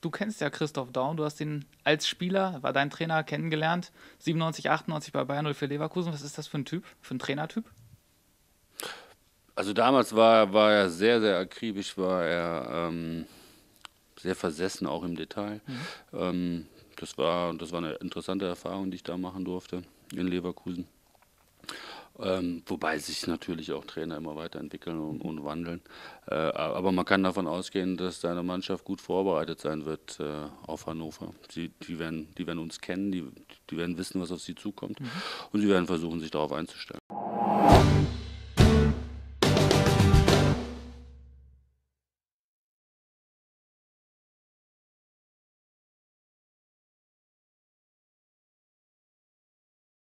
du kennst ja Christoph Daum, du hast ihn als Spieler, war dein Trainer, kennengelernt, 97, 98 bei Bayern für Leverkusen. Was ist das für ein Typ, für ein Trainertyp? Also damals war, war er sehr, sehr akribisch, war er ähm, sehr versessen auch im Detail. Mhm. Ähm, das, war, das war eine interessante Erfahrung, die ich da machen durfte in Leverkusen. Ähm, wobei sich natürlich auch Trainer immer weiterentwickeln und, und wandeln. Äh, aber man kann davon ausgehen, dass deine Mannschaft gut vorbereitet sein wird äh, auf Hannover. Sie, die, werden, die werden uns kennen, die, die werden wissen, was auf sie zukommt. Mhm. Und sie werden versuchen, sich darauf einzustellen.